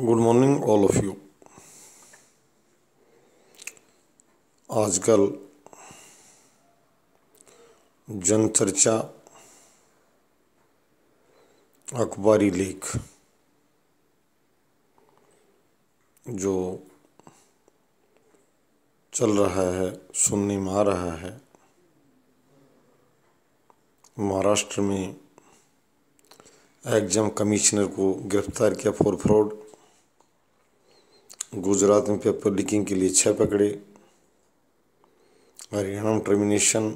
good morning all of you आजकल जनचर्चा अखबारी लेख जो चल रहा है सुनने में आ रहा है महाराष्ट्र में एग्जाम कमिश्नर को गिरफ्तार किया फॉर फ्रॉड गुजरात में पेपर लीकिंग के लिए छः पकड़े हरियाणा में टर्मिनेशन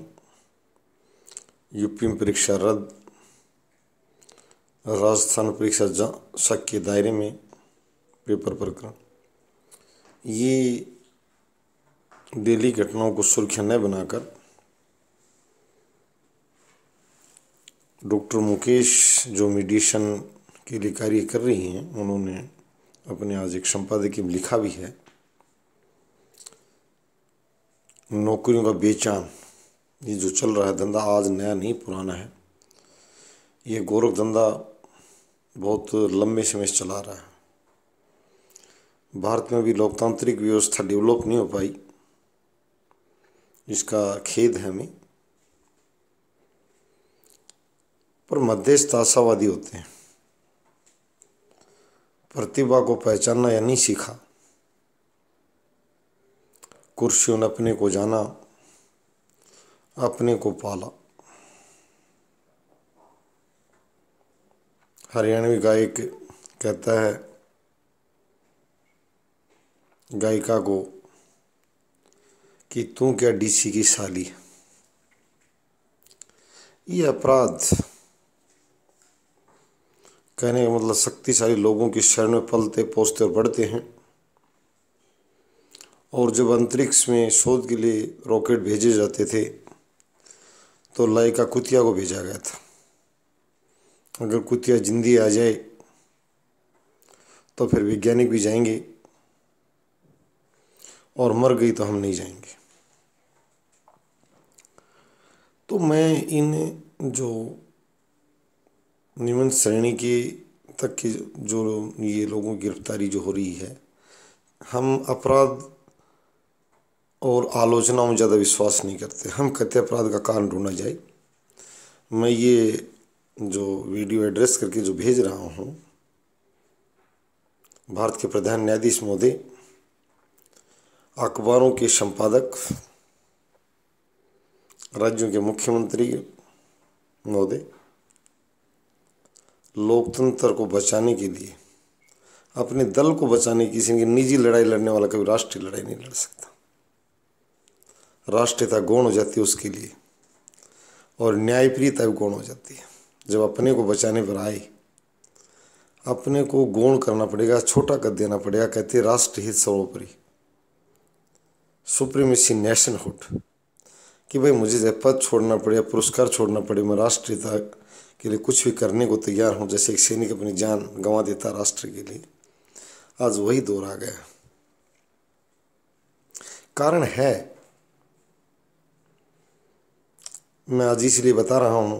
यूपी में परीक्षा रद्द राजस्थान में परीक्षा शक के दायरे में पेपर प्रकरण ये डेली घटनाओं को सुर्खियां न बनाकर डॉक्टर मुकेश जो मेडिशन के लिए कार्य कर रही हैं उन्होंने अपने आज एक संपादकीय में लिखा भी है नौकरियों का बेचान ये जो चल रहा है धंधा आज नया नहीं पुराना है ये गोरख धंधा बहुत लंबे समय से चला रहा है भारत में भी लोकतांत्रिक व्यवस्था डेवलप नहीं हो पाई इसका खेद है हमें पर मध्यस्थ आशावादी होते हैं प्रतिभा को पहचानना या नहीं सीखा कुर्सियों ने अपने को जाना अपने को पाला हरियाणवी गायक कहता है गायिका को कि तू क्या डीसी की साली ये अपराध कहने का मतलब शक्तिशाली लोगों की शरण में पलते पोसते और बढ़ते हैं और जब अंतरिक्ष में शोध के लिए रॉकेट भेजे जाते थे तो लाइका कुतिया को भेजा गया था अगर कुतिया जिंदी आ जाए तो फिर वैज्ञानिक भी जाएंगे और मर गई तो हम नहीं जाएंगे तो मैं इन जो निम्न श्रेणी की तक की जो ये लोगों की गिरफ्तारी जो हो रही है हम अपराध और आलोचनाओं में ज़्यादा विश्वास नहीं करते हम कहते अपराध का कारण ढूंढा जाए मैं ये जो वीडियो एड्रेस करके जो भेज रहा हूँ भारत के प्रधान न्यायाधीश मोदी अखबारों के संपादक राज्यों के मुख्यमंत्री मोदी लोकतंत्र को बचाने के लिए अपने दल को बचाने की किसी की निजी लड़ाई लड़ने वाला कभी राष्ट्रीय लड़ाई नहीं लड़ सकता राष्ट्रीयता गौण हो जाती है उसके लिए और न्यायप्रियता भी गौण हो जाती है जब अपने को बचाने पर आए अपने को गौण करना पड़ेगा छोटा कर देना पड़ेगा कहते राष्ट्र हित सर्वोपरि सुप्रीमेसी नेशनहुड कि भाई मुझे जब पद छोड़ना पड़े पुरस्कार छोड़ना पड़े मैं राष्ट्रीयता के लिए कुछ भी करने को तैयार हूँ जैसे एक सैनिक अपनी जान गंवा देता राष्ट्र के लिए आज वही दौर आ गया कारण है मैं आज इसलिए बता रहा हूँ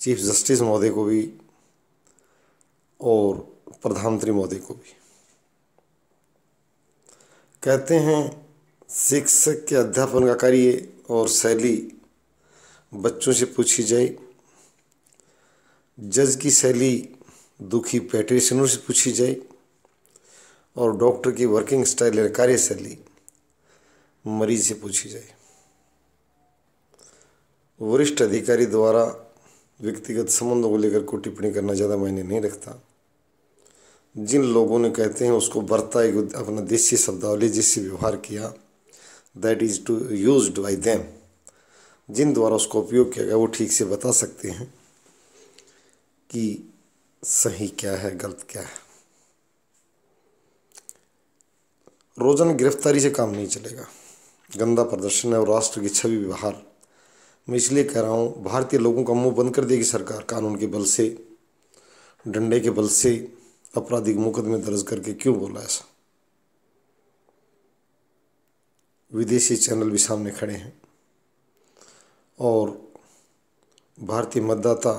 चीफ जस्टिस महोदय को भी और प्रधानमंत्री महोदय को भी कहते हैं शिक्षक के अध्यापन का कार्य और शैली बच्चों से पूछी जाए जज की शैली दुखी पैटिशनर से पूछी जाए और डॉक्टर की वर्किंग स्टाइल या कार्यशैली मरीज से पूछी जाए वरिष्ठ अधिकारी द्वारा व्यक्तिगत संबंधों को लेकर कोई टिप्पणी करना ज़्यादा मायने नहीं रखता जिन लोगों ने कहते हैं उसको बरता एक अपना देशी शब्दावली जिससे व्यवहार किया that is to used by them जिन द्वारा उसका उपयोग किया गया वो ठीक से बता सकते हैं कि सही क्या है गलत क्या है रोजाना गिरफ्तारी से काम नहीं चलेगा गंदा प्रदर्शन है और राष्ट्र की छवि बाहर मैं इसलिए कह रहा हूँ भारतीय लोगों का मुंह बंद कर देगी सरकार कानून के बल से डंडे के बल से आपराधिक मुकदमे दर्ज करके क्यों बोला ऐसा विदेशी चैनल भी सामने खड़े हैं और भारतीय मतदाता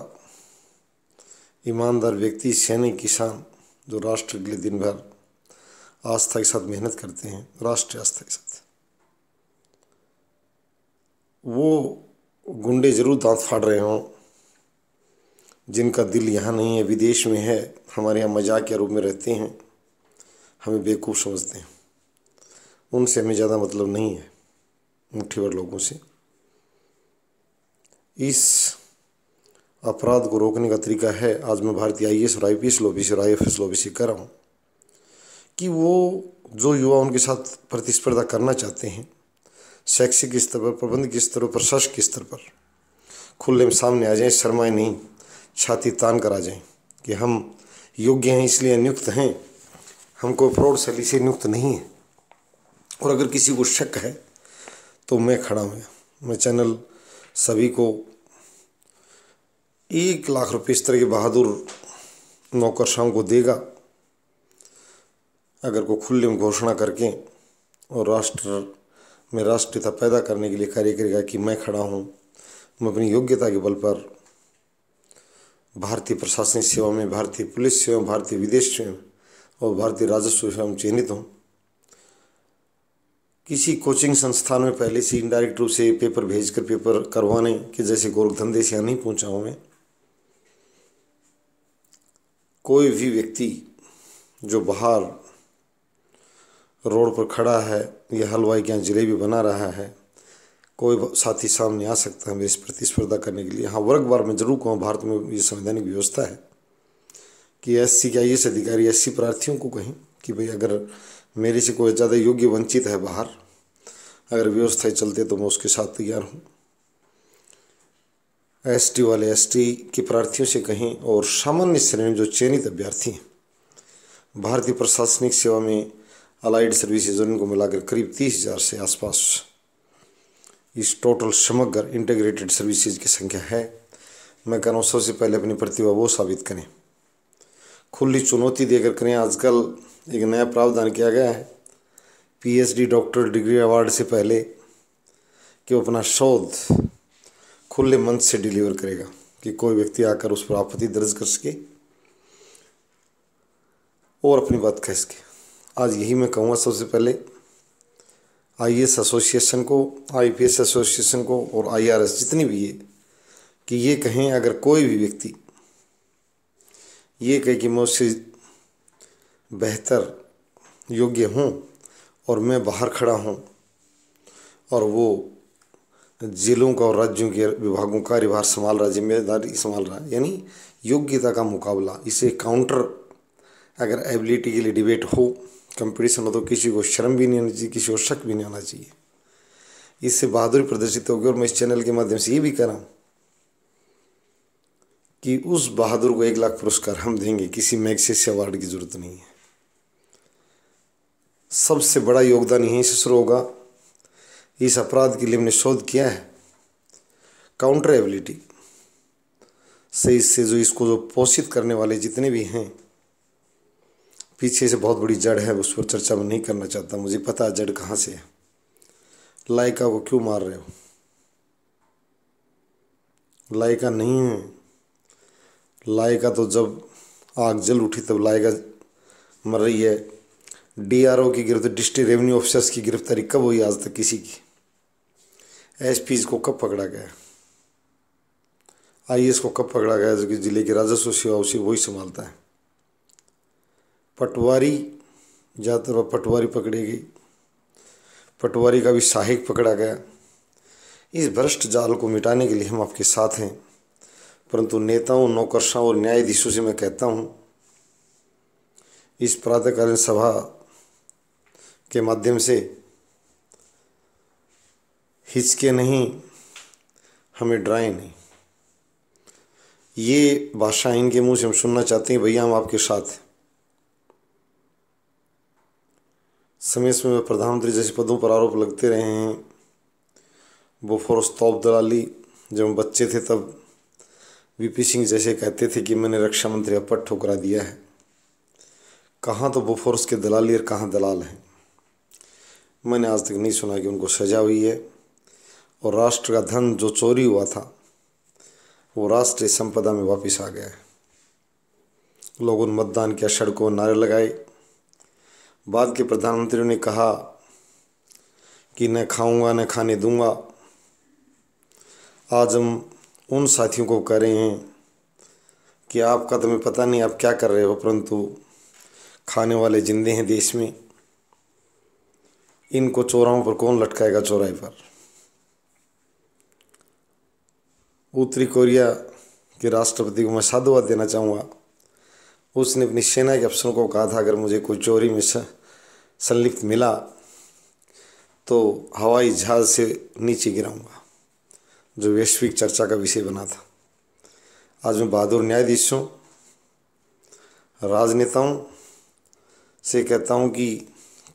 ईमानदार व्यक्ति सैनिक किसान जो राष्ट्र के लिए दिन भर आस्था के साथ मेहनत करते हैं राष्ट्रीय आस्था के साथ वो गुंडे ज़रूर दांत फाड़ रहे हों जिनका दिल यहाँ नहीं है विदेश में है हमारे यहाँ मजाक के रूप में रहते हैं हमें बेवकूफ़ समझते हैं उनसे हमें ज़्यादा मतलब नहीं है मुठ्ठी भर लोगों से इस अपराध को रोकने का तरीका है आज मैं भारतीय आई एस और आई पी एस लोबी और आई एफ एस लोबी से कर रहा हूँ कि वो जो युवा उनके साथ प्रतिस्पर्धा करना चाहते हैं शैक्षिक स्तर पर प्रबंध के स्तर पर प्रशासक स्तर पर खुले में सामने आ जाएं शर्माएं नहीं छाती तान कर आ जाएं कि हम योग्य हैं इसलिए नियुक्त हैं हमको प्रौढ़शैली से नियुक्त नहीं है और अगर किसी को शक है तो मैं खड़ा हूँ मैं चैनल सभी को एक लाख रुपए इस तरह के बहादुर शाम को देगा अगर को खुले में घोषणा करके और राष्ट्र में राष्ट्रीयता पैदा करने के लिए कार्य करेगा कि मैं खड़ा हूँ मैं अपनी योग्यता के बल पर भारतीय प्रशासनिक सेवा में भारतीय पुलिस सेवा भारतीय विदेश सेवा और भारतीय राजस्व सेवा में चिन्हित हूँ किसी कोचिंग संस्थान में पहले से इनडायरेक्ट रूप से पेपर भेज कर पेपर करवाने के जैसे गोरख धंधे से यहाँ नहीं पहुँचा हूँ मैं कोई भी व्यक्ति जो बाहर रोड पर खड़ा है या हलवाई के यहाँ जलेबी बना रहा है कोई साथी सामने आ सकता है इस प्रतिस्पर्धा करने के लिए हाँ वर्ग बार में जरूर कहूँ भारत में ये संवैधानिक व्यवस्था है कि एस सी के आई एस अधिकारी एस सी प्रार्थियों को कहें कि भाई अगर मेरे से कोई ज़्यादा योग्य वंचित है बाहर अगर व्यवस्थाएँ चलते तो मैं उसके साथ तैयार हूँ एसटी वाले एसटी के प्रार्थियों से कहें और सामान्य श्रेणी में जो चयनित अभ्यर्थी हैं भारतीय प्रशासनिक सेवा में अलाइड सर्विसेज उनको मिलाकर करीब तीस हज़ार से आसपास इस टोटल समग्र इंटीग्रेटेड सर्विसेज की संख्या है मैं कह रहा हूँ सबसे पहले अपनी प्रतिभा वो साबित करें खुली चुनौती देकर करें आजकल एक नया प्रावधान किया गया है पीएचडी डॉक्टर डिग्री अवार्ड से पहले कि अपना शोध खुले मन से डिलीवर करेगा कि कोई व्यक्ति आकर उस पर आपत्ति दर्ज कर सके और अपनी बात कह सके आज यही मैं कहूँगा सबसे पहले आई एस एसोसिएशन को आई पी एस एसोसिएशन को और आई आर एस जितनी भी है कि ये कहें अगर कोई भी व्यक्ति ये कहे कि मैं उससे बेहतर योग्य हूँ और मैं बाहर खड़ा हूँ और वो जिलों का और राज्यों के विभागों का कार्यभार संभाल रहा जिम्मेदारी संभाल रहा यानी योग्यता का मुकाबला इसे काउंटर अगर एबिलिटी के लिए डिबेट हो कंपटीशन हो तो किसी को शर्म भी नहीं आनी चाहिए किसी को शक भी नहीं आना चाहिए इससे बहादुरी प्रदर्शित होगी और मैं इस चैनल के माध्यम से ये भी कर रहा हूँ कि उस बहादुर को एक लाख पुरस्कार हम देंगे किसी मैगसेस अवार्ड की जरूरत नहीं है सबसे बड़ा योगदान यहीं से शुरू होगा इस अपराध के लिए हमने शोध किया है काउंटर एबिलिटी से इससे जो इसको जो पोषित करने वाले जितने भी हैं पीछे से बहुत बड़ी जड़ है उस पर चर्चा में नहीं करना चाहता मुझे पता जड़ कहाँ से है लाइका को क्यों मार रहे हो लाइका नहीं है लाइका तो जब आग जल उठी तब लाइका मर रही है डीआरओ की गिरफ्तारी डिस्ट्रिक्ट रेवेन्यू ऑफिसर्स की गिरफ्तारी कब हुई आज तक किसी की एस पीज को कब पकड़ा गया आई को कब पकड़ा गया जो कि ज़िले की राजस्व सेवा उसे वही संभालता है पटवारी ज़्यादातर वह पटवारी पकड़ी गई पटवारी का भी सहायक पकड़ा गया इस भ्रष्ट जाल को मिटाने के लिए हम आपके साथ हैं परंतु नेताओं नौकरशाह और न्यायाधीशों से मैं कहता हूँ इस प्रातःकालीन सभा के माध्यम से हिचके नहीं हमें डराएं नहीं ये भाषा इनके मुंह से हम सुनना चाहते हैं भैया हम आपके साथ समय समय में प्रधानमंत्री जैसे पदों पर आरोप लगते रहे हैं फोरस तोप दलाली जब हम बच्चे थे तब वीपी सिंह जैसे कहते थे कि मैंने रक्षा मंत्री अपट ठोकरा दिया है कहाँ तो बोफोर्स के दलाली और कहाँ दलाल हैं मैंने आज तक नहीं सुना कि उनको सजा हुई है और राष्ट्र का धन जो चोरी हुआ था वो राष्ट्रीय संपदा में वापस आ गया लोगों ने मतदान किया सड़कों नारे लगाए बाद के प्रधानमंत्री ने कहा कि न खाऊंगा न खाने दूंगा आज हम उन साथियों को कह रहे हैं कि आपका तो मैं पता नहीं आप क्या कर रहे हो परंतु खाने वाले जिंदे हैं देश में इनको चोराओं पर कौन लटकाएगा चौराहे पर उत्तरी कोरिया के राष्ट्रपति को मैं साधुवाद देना चाहूँगा उसने अपनी सेना के अफसरों को कहा था अगर मुझे कोई चोरी में संलिप्त मिला तो हवाई जहाज़ से नीचे गिराऊंगा जो वैश्विक चर्चा का विषय बना था आज मैं बहादुर न्यायाधीशों राजनेताओं से कहता हूँ कि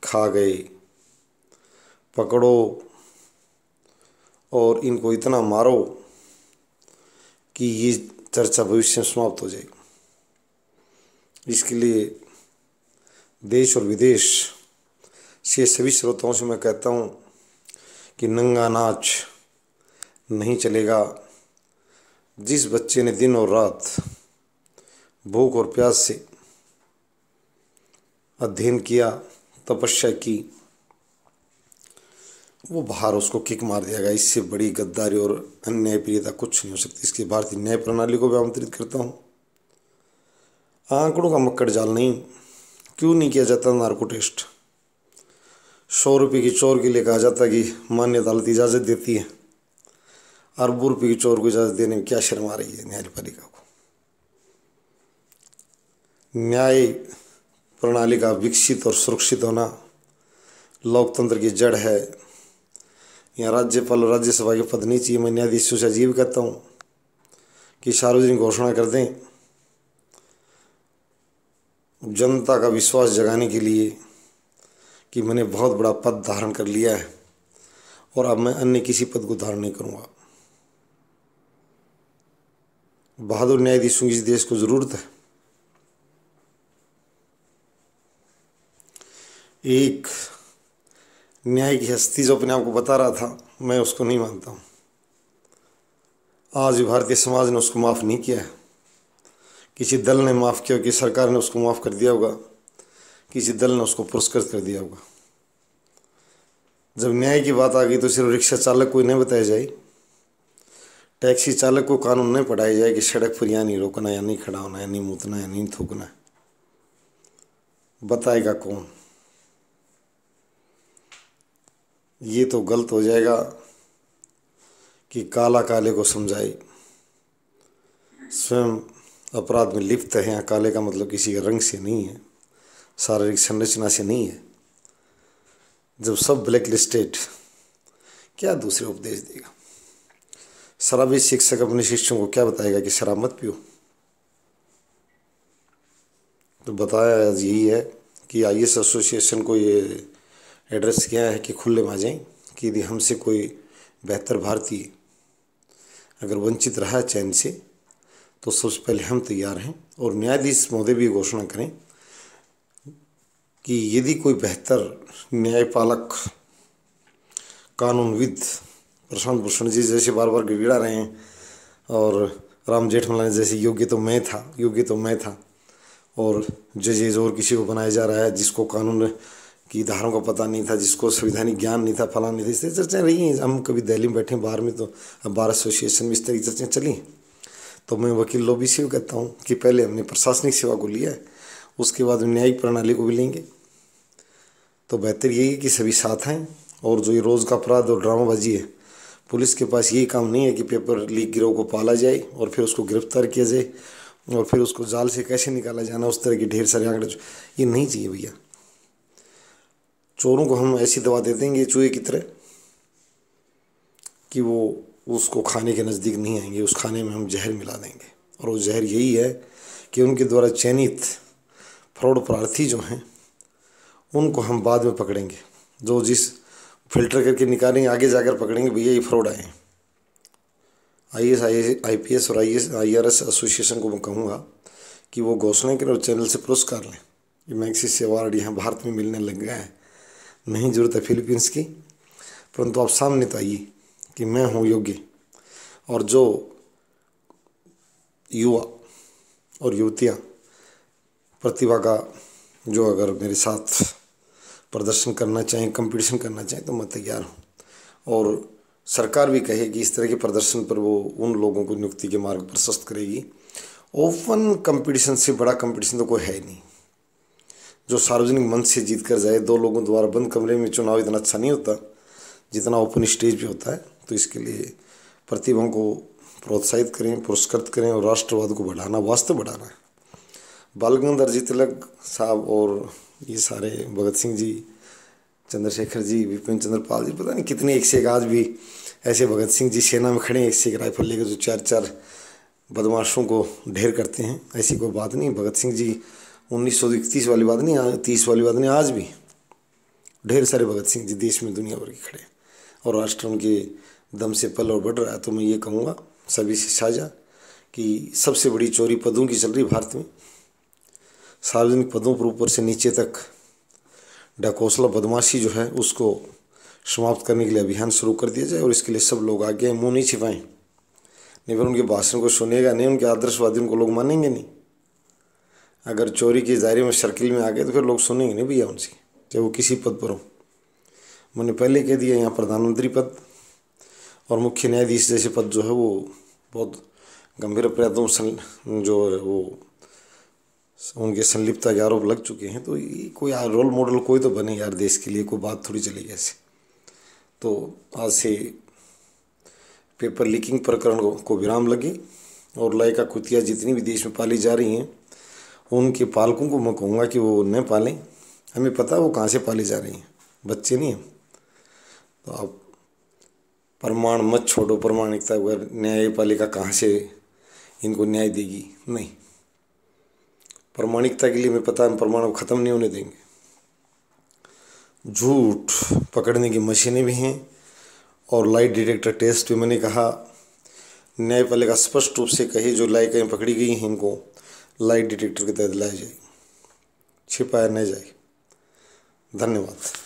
खा गए पकड़ो और इनको इतना मारो कि ये चर्चा भविष्य में समाप्त हो जाएगी इसके लिए देश और विदेश से सभी श्रोताओं से मैं कहता हूँ कि नंगा नाच नहीं चलेगा जिस बच्चे ने दिन और रात भूख और प्यास से अध्ययन किया तपस्या की वो बाहर उसको किक मार दिया गया इससे बड़ी गद्दारी और अन्यायप्रियता कुछ नहीं हो सकती इसके भारतीय न्याय प्रणाली को भी आमंत्रित करता हूँ आंकड़ों का मक्कड़ जाल नहीं क्यों नहीं किया जाता नार्को टेस्ट सौ रुपये की चोर के लिए कहा जाता कि मान्य अदालत इजाज़त देती है अरबों रुपये की चोर को इजाज़त देने में क्या शर्म आ रही है न्यायपालिका को न्याय प्रणाली का विकसित और सुरक्षित होना लोकतंत्र की जड़ है या राज्यपाल और राज्यसभा के पद नहीं चाहिए मैं न्यायाधीशों से अजीब कहता हूँ कि सार्वजनिक घोषणा कर दें जनता का विश्वास जगाने के लिए कि मैंने बहुत बड़ा पद धारण कर लिया है और अब मैं अन्य किसी पद को धारण नहीं करूँगा बहादुर न्यायाधीशों की इस देश को ज़रूरत है एक न्याय की हस्ती जो अपने आप को बता रहा था मैं उसको नहीं मानता हूँ आज भी भारतीय समाज ने उसको माफ़ नहीं किया है किसी दल ने माफ़ किया किसी सरकार ने उसको माफ़ कर दिया होगा किसी दल ने उसको पुरस्कृत कर दिया होगा जब न्याय की बात आ गई तो सिर्फ रिक्शा चालक को नहीं बताया जाए टैक्सी चालक को कानून नहीं पढ़ाया जाए कि सड़क पर या नहीं रोकना या नहीं खड़ा होना या नहीं मुतना या नहीं थूकना बताएगा कौन ये तो गलत हो जाएगा कि काला काले को समझाए स्वयं अपराध में लिप्त है काले का मतलब किसी के रंग से नहीं है शारीरिक संरचना से नहीं है जब सब ब्लैक लिस्टेड क्या दूसरे उपदेश देगा शराबी शिक्षक अपने शिष्यों को क्या बताएगा कि शराब मत पियो तो बताया यही है कि आई एस एसोसिएशन को ये एड्रेस किया है कि खुले में आ कि यदि हमसे कोई बेहतर भारतीय अगर वंचित रहा चैन से तो सबसे पहले हम तैयार हैं और न्यायाधीश महोदय भी घोषणा करें कि यदि कोई बेहतर न्यायपालक कानूनविद प्रशांत भूषण जी जैसे बार बार गिड़ा रहे हैं और राम जेठमलानी जैसे योग्य तो मैं था योग्य तो मैं था और जजेज और किसी को बनाया जा रहा है जिसको कानून कि धारों का पता नहीं था जिसको संविधानिक ज्ञान नहीं था फलान नहीं था इस तरह चर्चाएँ रही हैं हम कभी दिल्ली में बैठे बाहर में तो बार एसोसिएशन में इस तरह की चर्चाएँ चली तो मैं वकील लोग इसी कहता हूँ कि पहले हमने प्रशासनिक सेवा को लिया है उसके बाद न्यायिक प्रणाली को भी लेंगे तो बेहतर यही है कि सभी साथ आएँ और जो ये रोज़ का अपराध और ड्रामाबाजी है पुलिस के पास यही काम नहीं है कि पेपर लीक गिरोह को पाला जाए और फिर उसको गिरफ्तार किया जाए और फिर उसको जाल से कैसे निकाला जाना उस तरह के ढेर सारे आंकड़े ये नहीं चाहिए भैया चोरों को हम ऐसी दवा दे देंगे चूहे की तरह कि वो उसको खाने के नज़दीक नहीं आएंगे उस खाने में हम जहर मिला देंगे और वो जहर यही है कि उनके द्वारा चयनित फ्रॉड प्रार्थी जो हैं उनको हम बाद में पकड़ेंगे जो जिस फिल्टर करके निकालेंगे आगे जाकर पकड़ेंगे भैया ये फ्रॉड आए I S I P S और I S I R S association को मैं कहूँगा कि वो घोषणा करें और चैनल से पुरस्कार लें ये मैक्सिस अवार्ड यहाँ भारत में मिलने लग गए हैं नहीं ज़रूरत है फिलीपींस की परंतु आप सामने तो आइए कि मैं हूँ योग्य और जो युवा और युवतियाँ प्रतिभा का जो अगर मेरे साथ प्रदर्शन करना चाहें कंपटीशन करना चाहें तो मैं तैयार हूँ और सरकार भी कहे कि इस तरह के प्रदर्शन पर वो उन लोगों को नियुक्ति के मार्ग प्रशस्त करेगी ओपन कंपटीशन से बड़ा कंपटीशन तो कोई है नहीं जो सार्वजनिक मंच से जीत कर जाए दो लोगों द्वारा बंद कमरे में चुनाव इतना अच्छा नहीं होता जितना ओपन स्टेज पे होता है तो इसके लिए प्रतिभाओं को प्रोत्साहित करें पुरस्कृत करें और राष्ट्रवाद को बढ़ाना वास्तव बढ़ाना है बाल गंगाधर जी तिलक साहब और ये सारे भगत सिंह जी चंद्रशेखर जी विपिन चंद्र पाल जी पता नहीं कितने एक से एक आज भी ऐसे भगत सिंह जी सेना में खड़े हैं एक से एक राइफल लेकर जो चार चार बदमाशों को ढेर करते हैं ऐसी कोई बात नहीं भगत सिंह जी उन्नीस सौ इकतीस वाली बात नहीं तीस वाली बात नहीं आज भी ढेर सारे भगत सिंह जी देश में दुनिया भर के खड़े और राष्ट्र उनके दम से पल और बढ़ रहा है तो मैं ये कहूँगा सभी से साझा कि सबसे बड़ी चोरी पदों की चल रही भारत में सार्वजनिक पदों पर ऊपर से नीचे तक डकोसला बदमाशी जो है उसको समाप्त करने के लिए अभियान शुरू कर दिया जाए और इसके लिए सब लोग आगे मुँह नहीं छिपाएं नहीं फिर उनके भाषण को सुनेगा नहीं उनके आदर्शवादियों को लोग मानेंगे नहीं अगर चोरी की दायरे में सर्किल में आ गए तो फिर लोग सुनेंगे नहीं भैया उनसे चाहे वो किसी पद पर हो मैंने पहले कह दिया यहाँ प्रधानमंत्री पद और मुख्य न्यायाधीश जैसे पद जो है वो बहुत गंभीर अपराधों जो जो वो उनके संलिप्तता के आरोप लग चुके हैं तो ये कोई रोल मॉडल कोई तो बने यार देश के लिए कोई बात थोड़ी चलेगी ऐसे तो आज से पेपर लीकिंग प्रकरण को विराम लगे और लय का कुतिया जितनी भी देश में पाली जा रही हैं उनके पालकों को मैं कहूँगा कि वो न पालें हमें पता वो कहाँ से पाली जा रही हैं बच्चे नहीं हैं तो आप प्रमाण मत छोड़ो प्रमाणिकता अगर न्यायपालिका कहाँ से इनको न्याय देगी नहीं प्रमाणिकता के लिए हमें पता हम प्रमाण को ख़त्म नहीं होने देंगे झूठ पकड़ने की मशीनें भी हैं और लाइट डिटेक्टर टेस्ट भी मैंने कहा न्यायपालिका स्पष्ट रूप से कही जो लाइकें पकड़ी गई हैं इनको लाइट डिटेक्टर के तहत लाई जाए छिपाया नहीं जाए धन्यवाद